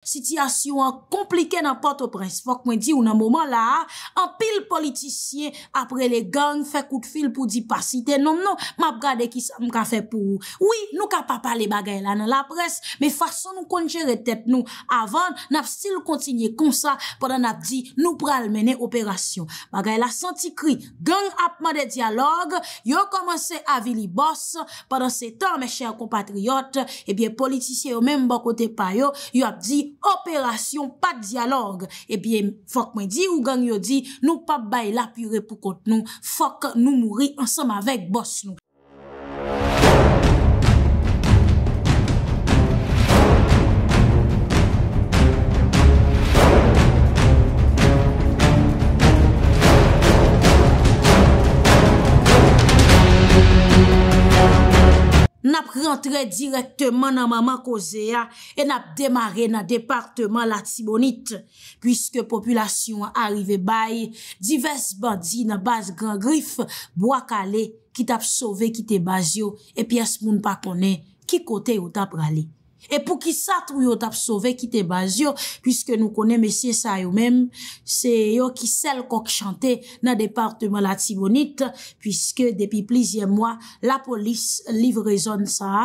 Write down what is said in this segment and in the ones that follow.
Sityasyon komplike nan pote prese. Fok mwen di ou nan non. mouman la, an pil politisyen apre le gang fe kout fil pou di pasite. Non, non, map gade ki sa mka fe pou. Oui, nou ka pa pale bagay la nan la prese, me fason nou konjere tep nou. Avan, nap stil kontinye kon sa padan nap di nou pral mene operasyon. Bagay la santi kri. Gang apman de diyalog, yo komanse avili bos. Padan se tan, me chèr kompatriot, ebyen eh politisyen yo mèm bakote payo, yo ap di... operasyon, pa diyalog, epi eh fok mwen di ou gang yo di, nou pap bay la pire pou kont nou, fok nou mouri, ansam avek bos nou. ap rentre direktman nan maman Kozea e nap demare nan departman la Timonit pwiske populasyon a arrive bay divers bandi nan bas gran grif bo ak ale ki tap sove ki te baz yo e pi as moun pa kone ki kote yo tap rale. E pou ki sa tou yo tap sove ki te baz yo, pwiske nou konen mesye sa yo mem, se yo ki sel kok chante na departement la Tigonit, pwiske depi plizye mwa la polis livre zon sa a,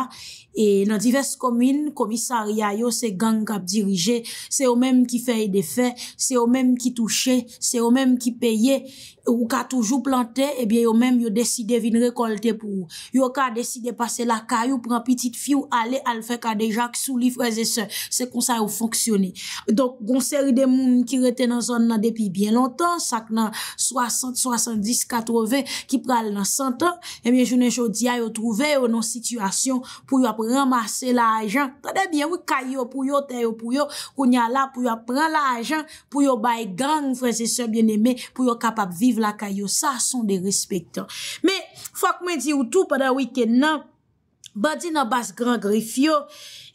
E nan divers komine, komisariya yo se gang ap dirije, se yo menm ki fey de fey, se yo menm ki touche, se yo menm ki peye ou ka toujou plante, ebyen yo menm yo deside vin rekolte pou yo ka deside pase la kayou pran pitit fi ou ale al fey ka deja k sou livreze se, se kon sa yo fonksyone. Donk gonseri de moun ki rete nan zon nan depi bien lontan, sak nan 60, 70 80, ki pral nan 100 an, ebyen jounen jodi a yo trouve yo nan situasyon pou yo apre ramase la ajan. Tadebyen, wè kayo pou yo, teyo eh pou yo, kounya la pou yo pran la ajan, pou yo bay gang, franse se bieneme, pou yo kapap viv la kayo. Sa son de respectan. Me, fwa kwen di woutou padan wiken nan, badi nan bas gran grif yo,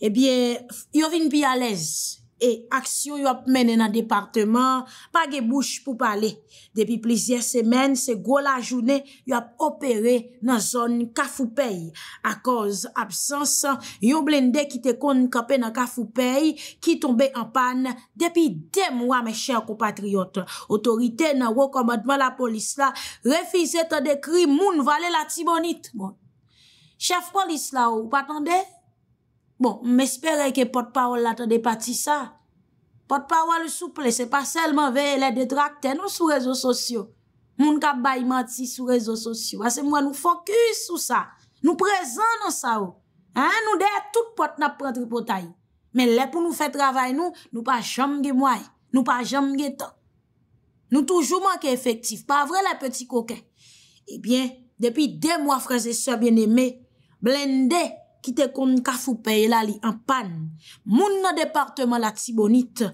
ebyen, yo vin pi alez. E aksyon yo ap mene nan departement, pa ge bouch pou pale. Depi plizier semen, se go la jounen, yo ap opere nan zon Kafupey. A koz absens, yo blende ki te kon kapen nan Kafupey, ki tombe an pan depi de mwa me chèr kompatriot. Otorite nan wakomadman la polis la, refize te dekri moun vale la tibonit. Bon, chèf polis la ou patande? Bon, m espere ke potpawol la te depati sa. Potpawol souple, se pa selman veye le detrakte nou sou rezo sosyo. Moun ka baymant si sou rezo sosyo. Ase mwa nou fokus sou sa. Nou prezon nan sa ou. Nou dey a tout potnap prantri potay. Men le pou nou fe travay nou, nou pa jamge mway. Nou pa jamge tan. Nou toujou manke efektif. Pa vre la peti koken. Ebyen, eh depi dey mwa franse se bieneme. Blendé. ki te kon ka foupeye la li anpan, moun nan departement la tibonite,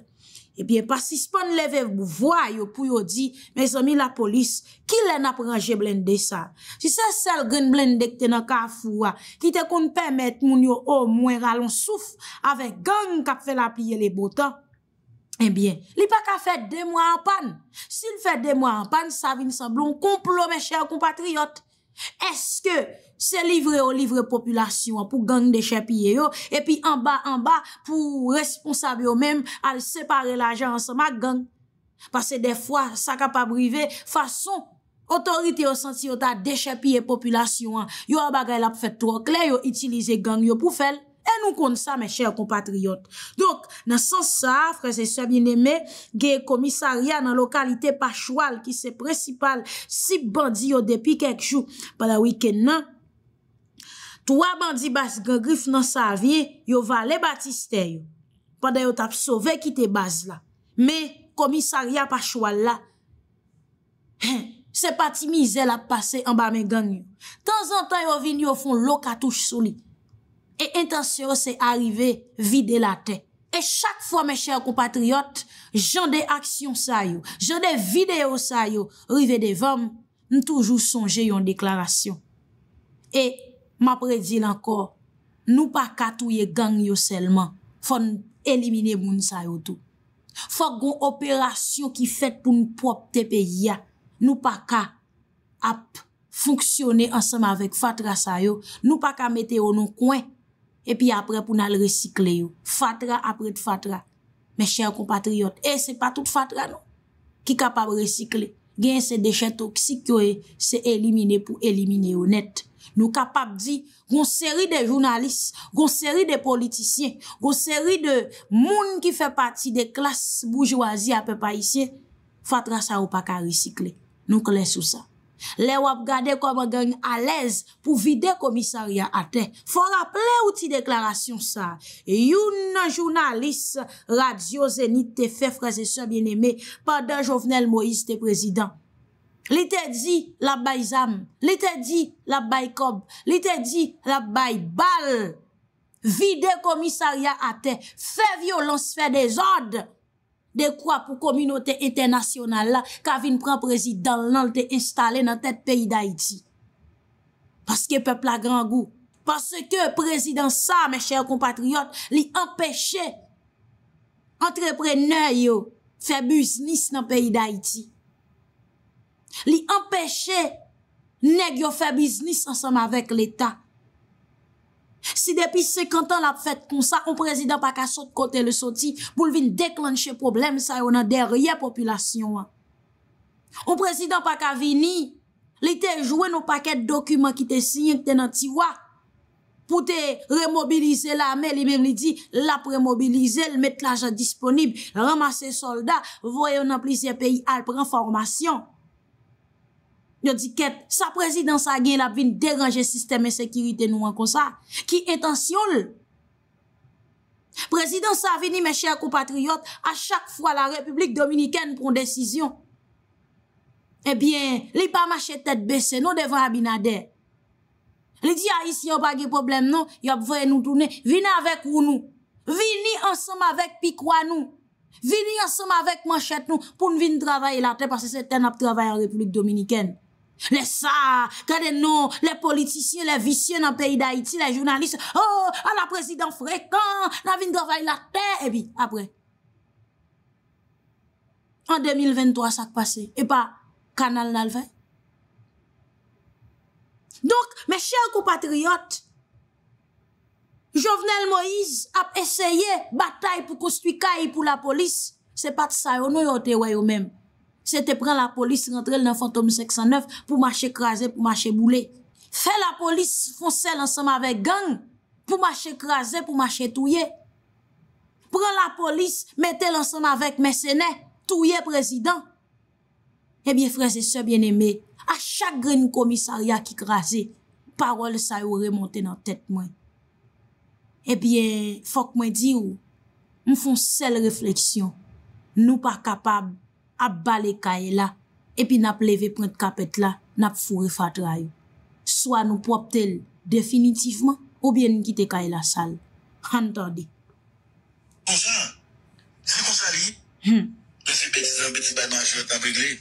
ebyen pasispan levev bou vwa yo pou yo di, me zomi la polis, ki lè na pranje blende sa? Si se sel gen blende kte nan ka fouwa, ki te kon pemet moun yo o mwen ralonsouf, ave gang kap fè la pliye le botan, ebyen, eh li pa ka fè demwa anpan, si l fè demwa anpan, sa vin sablon komplome chè an kompatriot, eske, Se livre ou livre populasyon pou gang dechèpye yo, epi anba anba pou responsab yo menm al separe l'ajans ma gang. Pase defwa sa ka pa brive, fason otorite yo senti yo ta dechèpye populasyon. Yo a bagay la pou fè trok, le yo itilize gang yo pou fèl, en nou kon sa me chèl kompatriot. Donk, nan san sa, freze sebi neme, ge komisarya nan lokalite Pachoual, ki se precipal, si bandi yo depi kekjou, pala wikè nan, Tou a bandi bas gen grif nan sa avye, yo va le batiste yo. Padè yo tap sove ki te bas la. Me, komisarya pa chwa la. Hen, se pati mizè la pase amba men gang yo. Tan zan tan yo vini yo fon lo katouj sou li. E intensyon se arrive vide la te. E chak fwa me chèr kompatriot, jan de aksyon sa yo, jan de vide yo sa yo, rive de vam, nou toujou sonje yon deklarasyon. E, Ma predi lankor, nou pa ka touye gang yo selman, fon elimine moun sa yo tou. Fon goun operasyon ki fet tou nou pop tepe ya, nou pa ka ap founksyone ansenman vek fatra sa yo, nou pa ka mete yo nou kwen, epi apre pou nan le resikle yo. Fatra apre de fatra. Me chèr compatriot, e eh, se pa tout fatra nou, ki kapab resikle. Gen se dejeto ksik yo e se elimine pou elimine yo nette. Nou kapap di, goun seri de jounalist, goun seri de politisyen, goun seri de moun ki fe pati de klas boujouazi apè pa isye, fatra sa ou pa ka risikle. Nou kles ou sa. Le wap gade koma gen alèz pou vide komisarya ate. Fwa rapple ou ti deklarasyon sa. Youn jounalist, radio zenite, tefe, fraze so bien eme, pa da jovenel Moïse te prezident. Li te di la bay zam, li te di la bay kob, li te di la bay bal, vide komisarya ate, fe vyo lonsfe de zod, de kwa pou kominote internasyonal la, kavin pran prezidant lal te instale nan tet peyi da iti. Paske pepla gran gou, paske prezidant sa, me chèr kompatriot, li empèche entrepreneur yo fe busnis nan peyi da iti. Li empèche neg yo fè biznis ansanm avèk l'Etat. Si depi 50 an la fèt kon sa, ou prezident pa ka sot kote le soti, bou l'vin deklanche problem sa yon an derye popilasyon an. Ou prezident pa ka vini, li te jwè nou pakèt dokumen ki te signen k tenan tiwa, pou te remobilize la, me li mer li di la premobilize, l met l ajan disponib, ramase soldat, voyon an plisye peyi alp renformasyon. Yo di ket, sa prezidans a gen ap vin deranje sistem e sekirite nou an kon sa, ki etansyon l. Prezidans a vini men chèrk ou patriyot, a chak fwa la Republik Dominikèn pron desisyon. Ebyen, eh li pa machè tèt bese nou devan abinade. Li di a ah, yisi yo bagi problem nou, yo ap vwey nou dounen, vini avèk ou nou. Vini ansèm avèk pi kwa nou. Vini ansèm avèk manchèt nou pou nou vini travay la tè, pasè se tè nap travay an Republik Dominikèn. Le sa, kade nou, le politisyen, le visyen nan peyi d'Haïti, le jounalist, oh, an la prezidant frekant, la vin gavay la te, e bi, apre. An 2023 sa k'pase, e pa kanal nan lve. Donk, me chèk ou patriyot, Jovenel Moïse ap eseye batay pou kostwi kayi pou la polis, se pat sa yo nou yo tewayo mem. Se te pren la polis rentre l nan fantom 609 pou mache kraser, pou mache boule. Fe la polis fon se l ansanm avek gang pou mache kraser, pou mache touye. Pren la polis mette l ansanm avek mèsenè, touye prezident. Ebyen eh freze se bien eme, a chak gre nou komisarya ki kraser, parol sa yon remonte nan tèt mwen. Ebyen, eh fok mwen di ou, mwen fon se l refleksyon, nou pa kapab. ap bale kaye la, epi nap leve prent kapet la, nap fure fatrayo. So anou pou ap tel definitivman, ou bien gite kaye la sal. An hmm. ton de. Ponsan, se konsan li, jese peti zan peti banan chou et ap regle.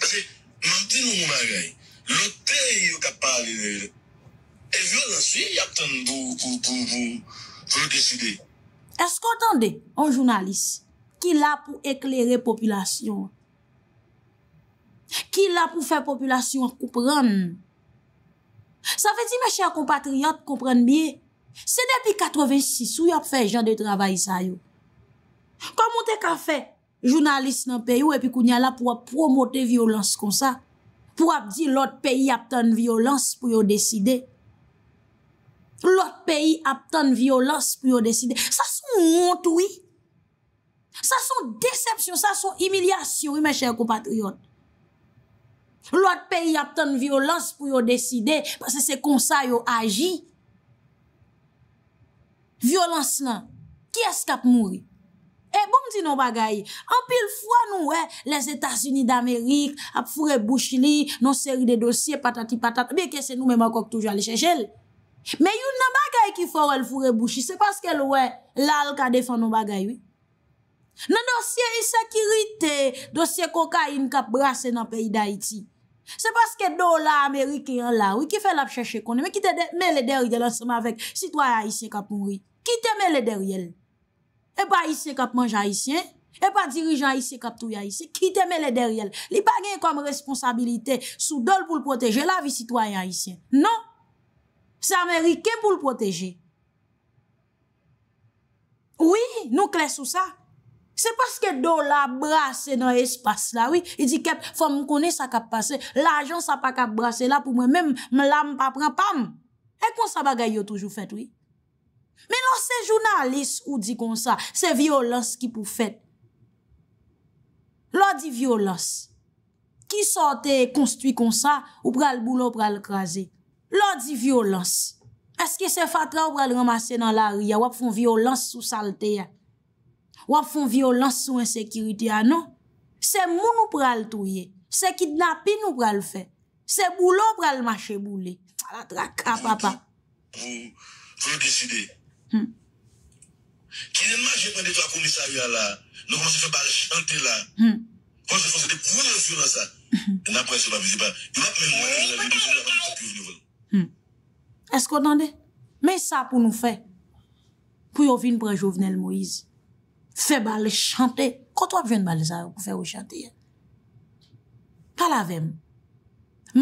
Pase, manti nou mou magay, lote yon kap pale, e vyo lansi, ap ten do pou, pou, pou, pou lukeside. Esko ton de, an jounalis, Ki la pou eklere populasyon. Ki la pou fè populasyon koupran. Sa fè di mè chè yon compatriote koupran biye. Se depi 86 ou yon fè yon jan de travay sa yo. Kwa moun te ka fè, jounalist nan peyo epi koun yon la pou ap promote violans kon sa. Pou ap di lout peyi ap tan violans pou yon deside. Lout peyi ap tan violans pou yon deside. Sa sou moun tou yi. Sa son decepsyon, sa son imilyasyon, yon mè chèk ou patryon. Lòt pè yon ap ton violans pou yon deside, pasè se konsa yon agi. Violans nan, ki esk ap mouri? E eh, bon ti nou bagayi? Anpil fwa nou wè, les Etats-Unis d'Amerik, ap fure bouchili, non seri de dosye, patati patati, bè kè se nou mè mè kòk toujou alè chèchèl. Mè yon nan bagayi ki fwa wè l'fure bouchi, se paske l wè lal ka defan nou bagayi wè. Nan dosye isekirite, dosye koka in kap brase nan peyi da iti. Se paske do la Amerike yon la, wikife la pcheche kone, me ki te me le deryel ansama vek sitwayan hisye kap mouri. Ki te me le deryel? E pa hisye kap manjah hisyen, e pa dirijan hisye kap tou ya hisye, ki te me le deryel? Li bagen kom responsabilite sou dol pou l'proteje la vi sitwayan hisyen. Non, se Amerike pou l'proteje. Oui, nou klesou sa. Se paske do la brase nan espase la, oui, e di kep, fòm mkone sa kap pase, la jan sa pa kap brase la pou mwen mèm, mè la mpa pran, pam! E kon sa bagay yo toujou fèt, oui. Mè lò non, se jounalise ou di kon sa, se violans ki pou fèt. Lò di violans. Ki sote konstuit kon sa, ou pral boulon, pral krasi. Lò di violans. Eske se fatra ou pral ramase nan la ria, wap fòm violans sou salte ya. wap foun violans sou ensekiriti anon, se moun ou pral touye, se kit napi nou pral fe, se boulou pral mache boulé. Ala draka, papa. Pou, pou yo deside, kinenman jepende to a komisaryan la, nou kon se fè bal chante la, hmm. kon se fò hmm. e se te poun yon fyon an sa, nan prensi wap viziban, yon ap men yon viziban, yon ap men yon viziban, yon ap men yon viziban, hmm. esko tande? Men sa pou nou fe, pou yo vin prejouvenel Moise, Fè balè chante. Koto ap ven balè sa pou fè ou chante yè? Palave m.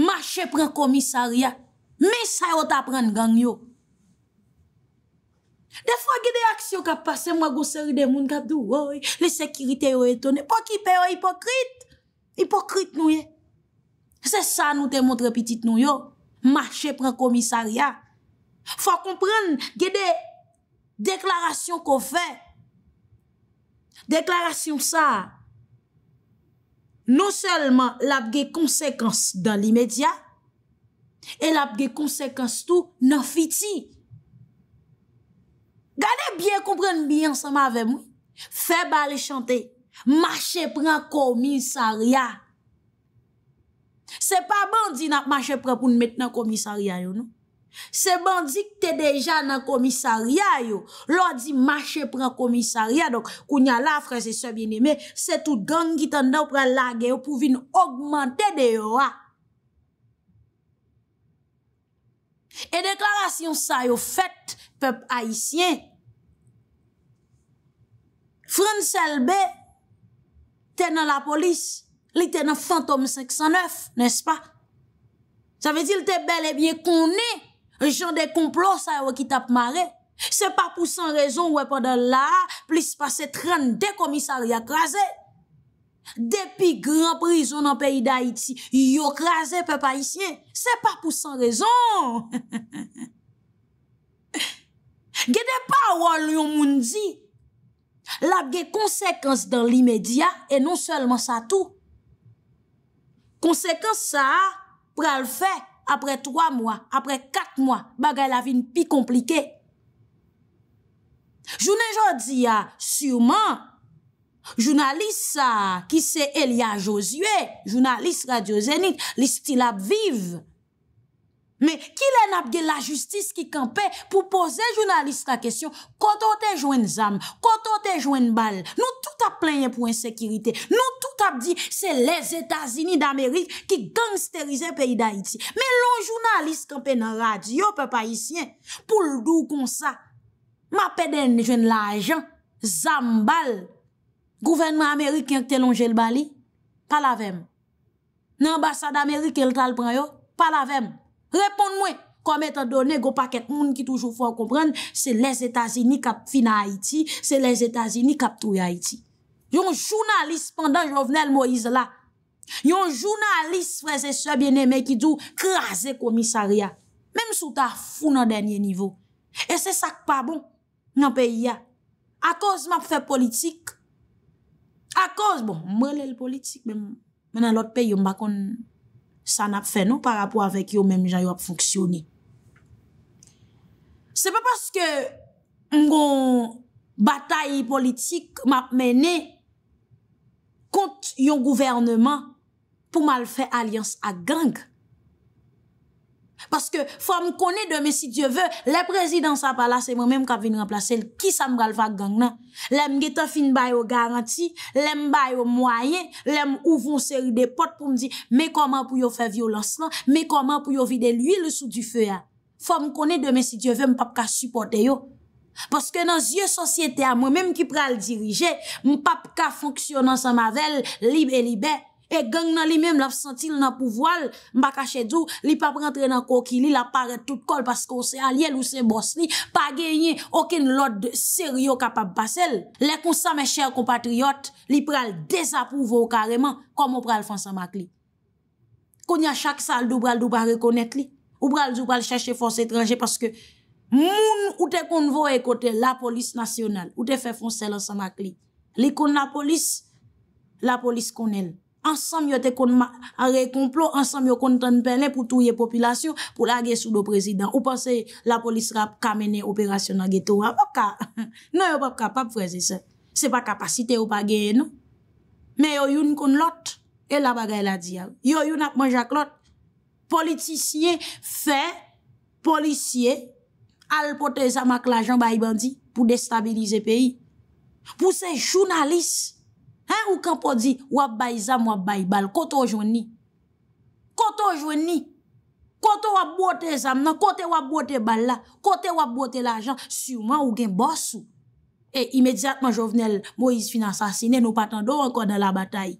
Mache pren komisaria. Mè sa yo ta pren gang yo. De fwa gè de aksyon ka pase, mwa gò seri de moun ka dou woy. Le sekirite yo etone. Po kipe yo hipokrit. Hipokrit nou yè. Se sa nou te montre pitit nou yo. Mache pren komisaria. Fwa kompren gè de deklarasyon ko fè. Deklarasyon sa, nou selman l apge konsekans dan li medya, e l apge konsekans tou nan fiti. Gane byen komprenn byen sa ma ve mwen, febale chante, mache pre komisaria. Se pa bandi nan mache pre pou nou met nan komisaria yon nou. Se bandi k te deja nan komisarya yo, lò di mache pran komisarya, dok kounya la, franse se binime, se tou gangi tan da ou pran lage yo, pou vin oggmante de yo a. E deklarasyon sa yo fet, pep aisyen. Franselbe, te nan la polis, li te nan fantom 609, nes pa? Sa ve di l te bel e bien koni, Un jan de komplos a yo ki tap mare. Se pa pou san rezon wè pa dal la, plis pa se tren de komisari akraze. Depi gran prizon an peyi da Iti, yo kraze pe pa isye. Se pa pou san rezon. Ge de pa wè lyon moun di. Lap ge konsekans dan li medya, e non selman sa tou. Konsekans sa, pral fek. apre 3 mwa, apre 4 mwa, bagay la vin pi komplike. Jounen jodi ya, souman, jounalisa ki se Elia Josue, jounalisa radiozenik, listilap vive. Men, ki len ap gen la justis ki kampe pou pose jounalist la kesyon, koto te jwen zam, koto te jwen bal, nou tout ap plenye pou ensekirite, nou tout ap di se les Etats-Unis d'Amerik ki gangsterize peyi d'Haïti. Men, lon jounalist kampe nan radyo pe pa yisyen, pou l'gou kon sa, ma peden jwen la ajan, zam bal, gouvenmen Amerik yon te lon jel bali, palavem. Nan ambasade Amerik el tal pran yo, palavem. Repon mwen, komet an donen, go pa ket moun ki toujou fwa kompren, se les Etasini kap fina Haiti, se les Etasini kap touya Haiti. Yon jounalist pandan Jovenel Moïse la, yon jounalist prese Sobyenemekidou krasè komisaria, menm sou ta foun an denye nivou. E se sak pa bon, nyan peyi ya. A koz map fe politik, a koz, bon, mwen lè l politik, men an lot peyi yon bakon... sa nap fè nou par rapport avèk yo mèm jan yo ap fonksyonè. Se pa paske mgon batay politik map mène kont yon gouvernement pou mal fè alians ak geng, Paske fò m konè dèmè si djè vè, lè prezidans apalase mè mèm ka vin remplase lè ki sa m gal fag gang nan. Lèm gètò fin bay o garanti, lèm bay o mwayen, lèm ouvon seri de pot pou m di, mè koman pou yo fè violans lan, mè koman pou yo vide l'huil sou du fè ya. Fò m konè dèmè si djè vè, m pap ka supporte yo. Paske nan zye sosyete a m wèm mèm ki pral dirije, m pap ka fonksyonan sa m avèl libe libe. E gang nan li mèm laf sentil nan pou voal, mbakache djou, li pa prentre nan koki li, la pare tout kol pas kon se aliel ou se bos li, pa genye oken lot de seryo kapap basel. Lè kon sa mè chèr kompatriot, li pral dezapouvo kareman, kom o pral fonsan mak li. Kon yon chak sal dou pral dou pral rekonet li, ou pral dou pral chache fons etranje, paske moun ou te kon vo ekote la polis nasyonal, ou te fè fonsel ansan mak li. Li kon nan polis, la polis kon el. ansanm yo te kon ma a re konplo, ansanm yo kontan penle pou touye popilasyon, pou la ge sou do prezident. Ou pan se la polis rap kamene operasyonan ge touwa. Moka, nou yo pap kapap prezise. Se pa kapasite ou pa geye nou. Me yo yon kon lot, e la bagay la diya. Yo yon ap manja klot. Politisye fe, polisye, al pote zama k la jan bay bandi, pou destabilize peyi. Pou se jounalis, Ha, ou kan po di, wap bay zam, wap bay bal, koto jouni. Koto jouni. Koto wap bote zam nan, kote wap bote bal la, kote wap bote la jan, siwman ou gen borsou. E imediatman jovenel Moise Finan sasine, nou patando wakon nan la batay.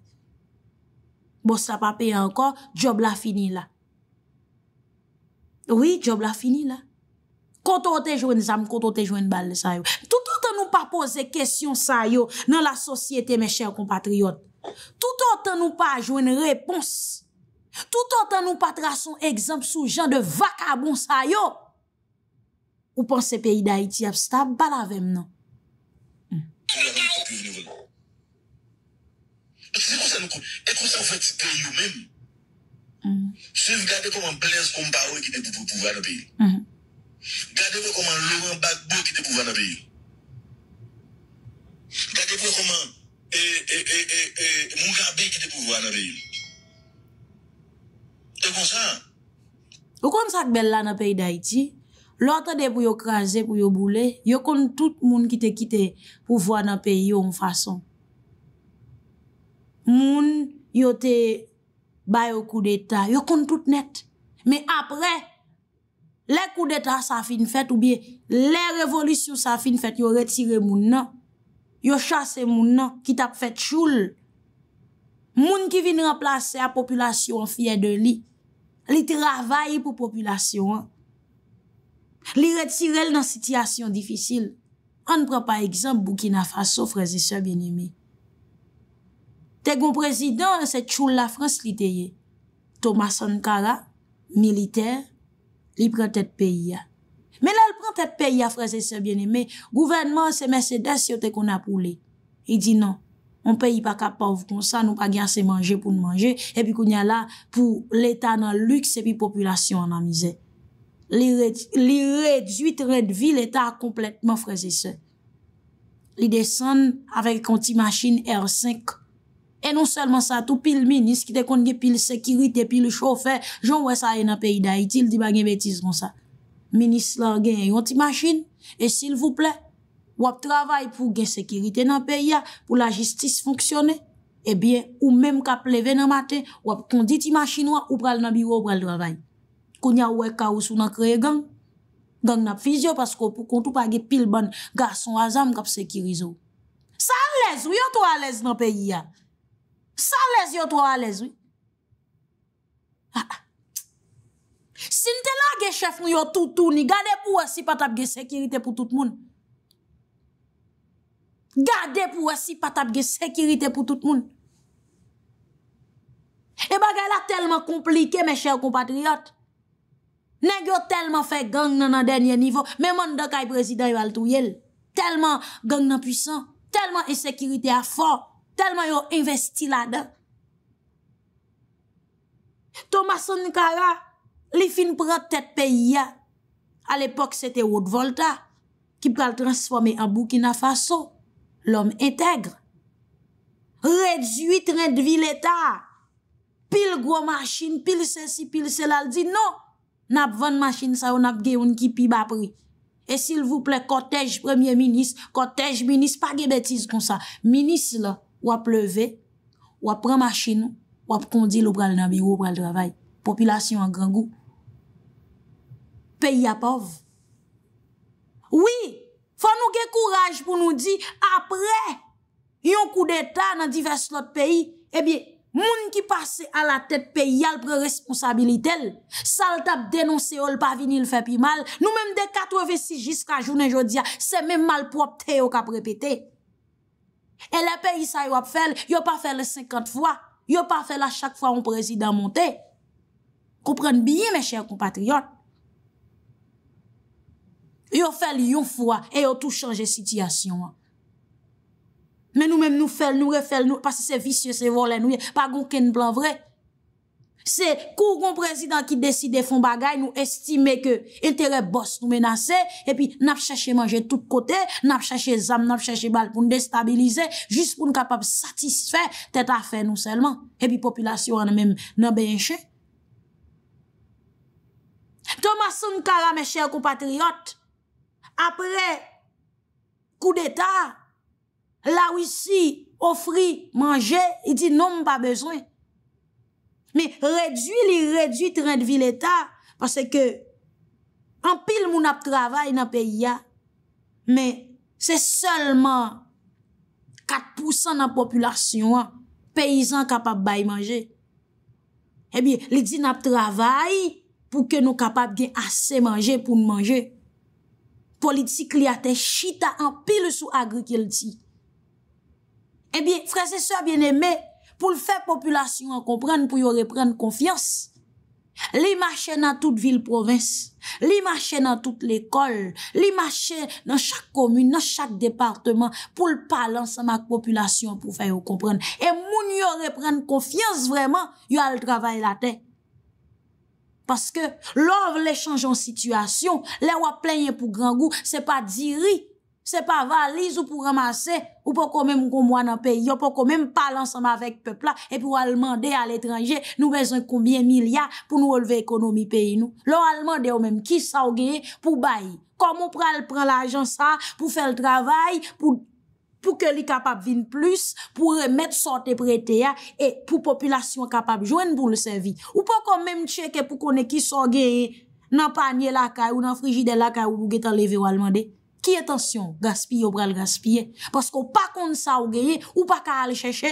Borsapapè ankon, job la fini la. Oui, job la fini la. Konto ou te jwen zanm, konto ou te jwen bal de sa yo. Tout an tan nou pa pose kesyon sa yo nan la sosyete me chen kompatriot. Tout an tan nou pa a jwen repons. Tout an tan nou pa tra son egzamp sou jan de vakabon sa yo. Ou pan se peyi da iti apstab, bal avem nan. Kou an nan kou pi veni veni. E kou se ou feti peyi ou men. Se ou vye gade kou man plez kou mpa ou ekite pou pou veri peyi. Kade pou koman loran bagbo ki te pou vwa la peyi? Kade pou koman moun ka peyi ki te pou vwa la peyi? Te kon sa? Ou kon sa kbella na peyi da iti? Lòta de pou yo kraze, pou yo boule, yo kon tout moun ki te kite pou vwa la peyi yon fason. Moun yo te bayo kou de ta, yo kon tout net. Me apre... Le kou deta sa fin fet ou biye le revolisyon sa fin fet yo retire moun nan. Yo chase moun nan ki tap fet choul. Moun ki vin remplase a populasyon fiyen de li. Li travaye pou populasyon an. Li retirel nan sityasyon difisil. An pre pa ekzamp bou ki na faso frezise binimi. Teg moun prezident se choul la frans li teye. Thomas Sankara, militer. Li prentet peyi ya. Men la li prentet peyi ya freze se bien eme. Gouvernement se mese desi otè kon apou non. li. I di nan. On peyi pa kapav kon sa, nou pa gen se manje pou nan manje. Epi kon ya la pou l'Etat nan luxe epi populasyon nan mize. Li reduit redvi l'Etat a kompletman freze se. Li desen avèk konti machin R5. E non selman sa tou pil minis ki te kon ge pil sekirite, pil chofer, joun wè sa yè nan peyi da itil di bagen betiz kon sa. Minis la gen yon ti machin, e sil vouple, wèp travay pou gen sekirite nan peyi ya, pou la jistis fonksyone, ebyen, eh ou mèm ka pleve nan maten, wèp kondi ti machin wè, ou pral nan biro pral travay. Koun ya wè ka wous wè nan kre gen, gen nan fizyo pasko pou kon tou pa ge pil ban gason azam gap sekirizo. Sa alèz ou yo to alèz nan peyi ya? Sa lez yo to a lez, wè? Ah, ah. Sintè la ge chef mou yo toutouni, gade pou wè si patap ge sekirite pou tout moun. Gade pou wè si patap ge sekirite pou tout moun. E bagay la telman komplike, me chèv compatriot. Negyo telman fe gang nan an denye nivou, menman da kaj prezident yo altou yel. Telman gang nan puisan, telman esekirite a fòr. telman yo investi la de. Thomas Nkara, li fin prote tet peyi ya, al epok se te wot volta, ki pral transforme a bou ki na faso, lom entegre. Reduit, redvi l'Etat, pil gwo machin, pil se si, pil se lal di, nou, nap van machin sa, ou nap geyoun ki pi bapri. E sil vouple, kotej premier minis, kotej minis, pa ge betiz kon sa, minis la, Wap pleve, wap pran machin, wap kondi lou pral nabigo, pral travay. Popilasyon an gran gou. Peyi apov. Oui, fwa nou ge kouraj pou nou di apre yon kou deta nan divers lot peyi, ebyen, moun ki pase ala tet peyi alpre responsabilitel, sal tap denonse yo l pa vini l fepi mal, nou menm de 86 jiska jounen jodia, se menm malprop teyo kap repete. E le peyi sa yo ap fel, yo pa fel 50 fwa. Yo pa fel a chak fwa an prezidant monte. Kou pren biye, me chèr kompatriot. Yo fel yon fwa, e yo tou chanje sityasyon. Men nou men nou fel, nou refel, nou... Pasi se visye, se volen, nou ye, pa goun ken blan vrej. Se kou kon prezident ki deside fon bagay nou estime ke entere boss nou menase, epi nap chache manje tout kote, nap chache zam, nap chache bal pou nou destabilize, jist pou nou kapap satisfe tet afe nou selman. Epi populasyon ane menm nou benche. Thomas Sunkara, me chèr kou patriote, apre kou d'Etat, la wisi ofri manje, e di nou m pa bezwen. Men, redwi li redwi tren de vil etat, panse ke anpil moun ap travay nan peyi ya, men, se solman 4% nan populasyon an, peyizan kapap bay manje. Ebi, eh li di nan travay pou ke nou kapap gen ase manje pou nan manje. Politik li ate, chita anpil sou agri ke li di. Ebi, eh franse so bien eme, pou l fè populasyon an komprenn pou yon reprenn konfiyans. Li mache nan tout vil provins, li mache nan tout l ekol, li mache nan chak komy, nan chak departman, pou l palansan mak populasyon pou fè yon komprenn. E moun yon reprenn konfiyans vreman, yon al travay la te. Paske, lor lè chanj an sityasyon, lè wap plenye pou gran gou, se pa di ri, Se pa valiz ou pou ramase, ou pou kon men mou kon mou an an peyi, ou pou kon men mou pal ansama vek pepla, e pou alman de al etranje nou bezan koumye mil ya pou nou olve ekonomi peyi nou. Lo alman de ou men mou ki sa ou geye pou bayi. Kom ou pral pran la ajan sa pou fel travay, pou ke li kapap vin plus, pou remet sote prete ya, e pou populasyon kapap jwen pou le sevi. Ou pou kon men mou cheke pou kon ne ki sa ou geye nan panye lakay ou nan frigide lakay ou ou getan leve ou alman dey. Ki etansyon? Gaspi yo pral gaspie. Pasko pa kon sa ougeye ou pa ka ale chèche.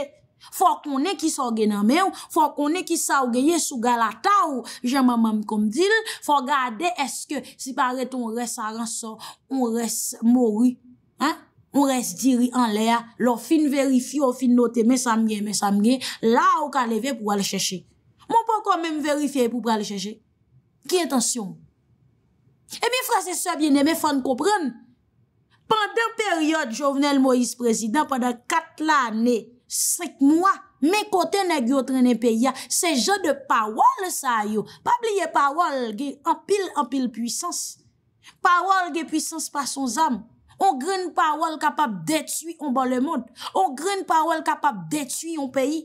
Fò konè ki sa ougeye nan mè ou, fò konè ki sa ougeye sou galata ou, jè mamam kom dil, fò gade eske si pare ton res a ran so, on res mori, an? On res diri an lè a, lò fin verifi, lò fin note, mesamge, mesamge, la ou ka leve pou ale chèche. Mò pa kon mè mverifiye pou pral chèche. Ki etansyon? E eh mi frase sa biene, me fan koprenne. Pandan peryode jovenel Moïse Prezident, pandan kat l'anè, sek mwa, mè kote nè gyo trè nè peya, se je de pawol sa yo. Pa bliye pawol, ge empil empil puysans. Pawol ge puysans pa son zan. On grene pawol kapap detu yon ban lè moun. On grene pawol kapap detu yon peyi.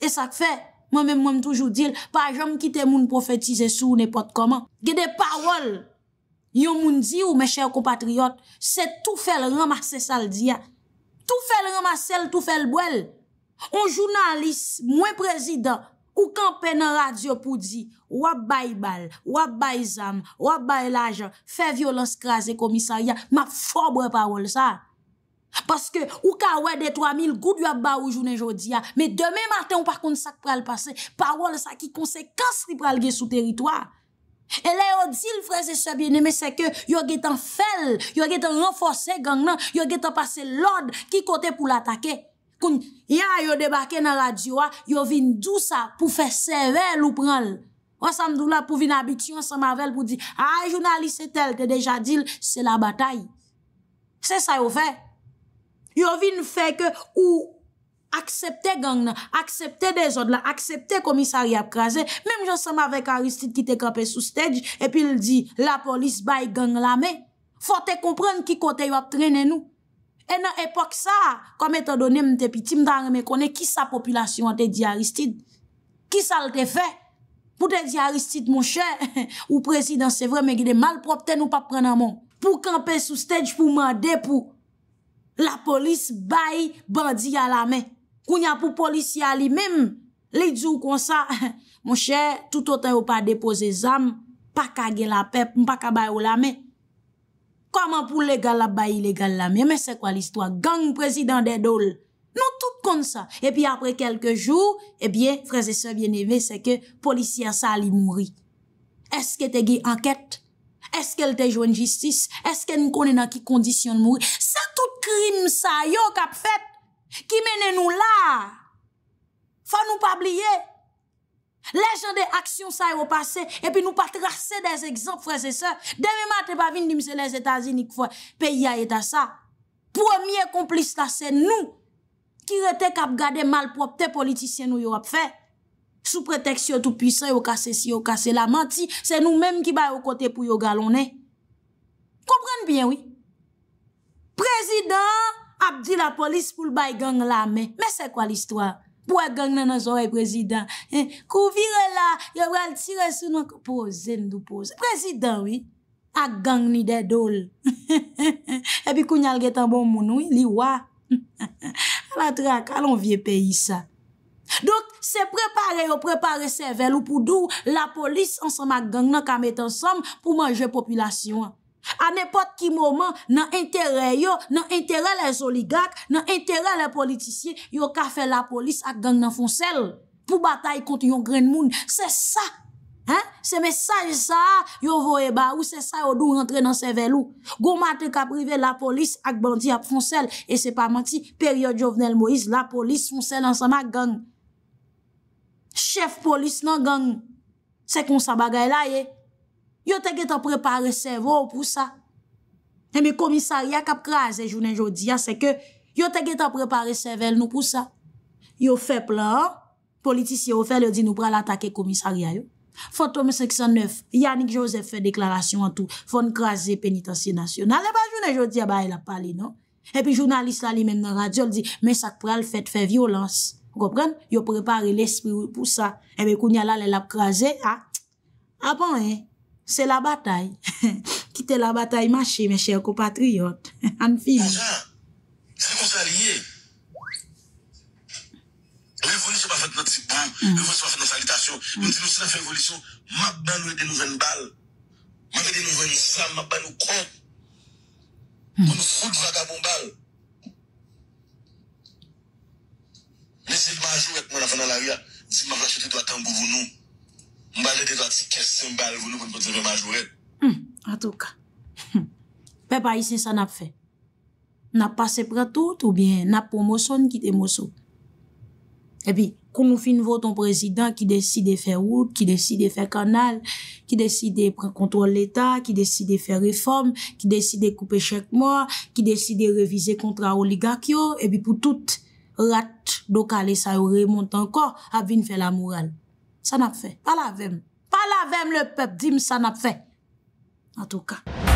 E sa kfe, mè mè mwen toujou dil, pa jom kite moun profetize sou nè pot koman. Ge de pawol. Yon moun di ou mè chèr kompatriot, se tou fèl ramase sal di ya. Tou fèl ramase l, tou fèl bwèl. On jounalise, mwen prezident, ou kan penan radyo pou di, wap bay bal, wap bay zam, wap bay lajan, fè violans krasè komisari ya. Ma fòb wè pa wòl sa. Paske ou ka wè de 3000, goud wè ba ou jounen jodi ya. Me demè matè ou par konn sak pral pase, pa wòl sa ki konsekans li pral ge sou teritoa. E le yo dil freze se biye neme se ke yo getan fel, yo getan renfose gang nan, yo getan pase lode ki kote pou l'atake. Koun, ya yo debake nan la diwa, ah, yo vin dou sa ah, pou fe sevel ou pral. Ah, ou sa mdou la pou vin abiksyon sa mavel pou di, a, jounalise tel te deja dil, se la batay. Se sa yo fe. Yo vin fe ke ou... aksepte gang nan, aksepte dezod lan, aksepte komisari apkaze, mem jonsama vek Aristide ki te kape sou stedj, epi li di la polis bay gang la men, fote komprende ki kote yo ap trene nou. E nan epok sa, kome te do ne mte pitim, tan reme kone ki sa popilasyon te di Aristide, ki sal te fe, pou te di Aristide mouche, ou prezident se vremen gide malprop ten ou pap prena moun, pou kape sou stedj pou mande pou, la polis bay bandi ya la men. Goun ya pou polisya li mèm, li djou kon sa, moun chè, tout otan yo pa depoze zam, pa kage la pep, mpa ka bay ou la mè. Koman pou legal la bay, legal la mè, mè se kwa listwa? Gang prezidant de dole. Non tout kon sa. E pi apre kelke jou, e biye, freze se vye neve, se ke polisya sa li mouri. Eske te gi anket? Eske te jwen jistis? Eske nou konè nan ki kondisyon mouri? Sa tout krim sa, yo kap fèt? Ki mene nou la Fa nou pa blye Lejen de aksyon sa yo pase E pi nou pa trase des ekzamp fwese se Deme matre pa vin dimse les etazi Ni kwen pe ya etasa Premier komplis la se nou Ki rete kap gade malprop Te politisyen nou yo ap fe Sou preteksyon tou pwisyon Yo kase si yo kase la manti Se nou menm ki bay yo kote pou yo galone Komprene bien oui Prezident Abdi la polis pou l'bay gang la men. Men se kwa l'histoire? Pou ak e gang nan an zore prezident? Eh, kou vire la, yawal tire sou nan. Pozen, nou pozen. Prezident, oui, ak gang ni dedol. E pi kou nyal getan bon mounou, liwa. A la trak, alon vie peyi sa. Dok, se prepare yo, prepare sevel. Ou pou dou la polis ansam ak gang nan kamet ansam pou manje populasyon. A nepot ki momen nan entere yo, nan entere les oligak, nan entere les politisye, yo ka fe la polis ak gang nan fonsel. Pou batay konti yon gren moun, se sa. Se mesaj sa, yo voye ba ou se sa yo dou rentre nan se velou. Gou maten ka prive la polis ak bandi ap fonsel. E se pa mati, peri yo Jovenel Moïse, la polis fonsel ansama gang. Chef polis nan gang. Se kon sa bagay la ye. Se kon sa bagay la ye. Yo teke ta prepare seve ou pou sa. Eme eh, komisaryak ap kraze jounen jodi ya, seke yo teke ta prepare seve el nou pou sa. Yo fe plan, politisye ou fe, lè di nou pral atake komisaryayou. Foto mè 609, Yannick Joseph fè deklarasyon an tou, fon kraze penitansi nasyonal. Eman eh jounen jodi ya, ba el ap pale non. Epi jounalist la li men nan radyol di, men sak pral fè te fè violans. Gopren, yo prepare l'esprit ou pou sa. Eme eh kounyalal el ap kraze, ah, ah bon, ha. Apan e, c'est la bataille. Quittez la bataille, marchez, mes chers compatriotes. Anne Philippe. C'est qu'on s'allie. Révolution pas faite dans petit bout, mm. révolution pas faite dans salutation. Mm. Nous disons, que on fait révolution, m'a ban des nouvelles balles, m'a des nouvelles armes, m'a ban nous compte. On nous fout de vagabond balle. pas un jour avec moi dans la rue, Je moi va acheter toi tambour ou nous. Mbale de vati kese mbale vounou mbote remajoure. Hmm, An touka. Hmm. Pe ba isen sa nap fe. Nap pase pre tout ou bien nap pou mouson ki te mouson. E bi, kon nou fin voton prezident ki deside fe wout, ki deside fe kanal, ki deside pre kontrol l'Etat, ki deside fe reform, ki deside koupe chekmou, ki deside revize kontra oligak yo, e bi pou tout rat do ka lesa ou remont anko, ap vin fe la moural. San ap fe, pal avem. Pal avem le pep, dim san ap fe. An tou ka.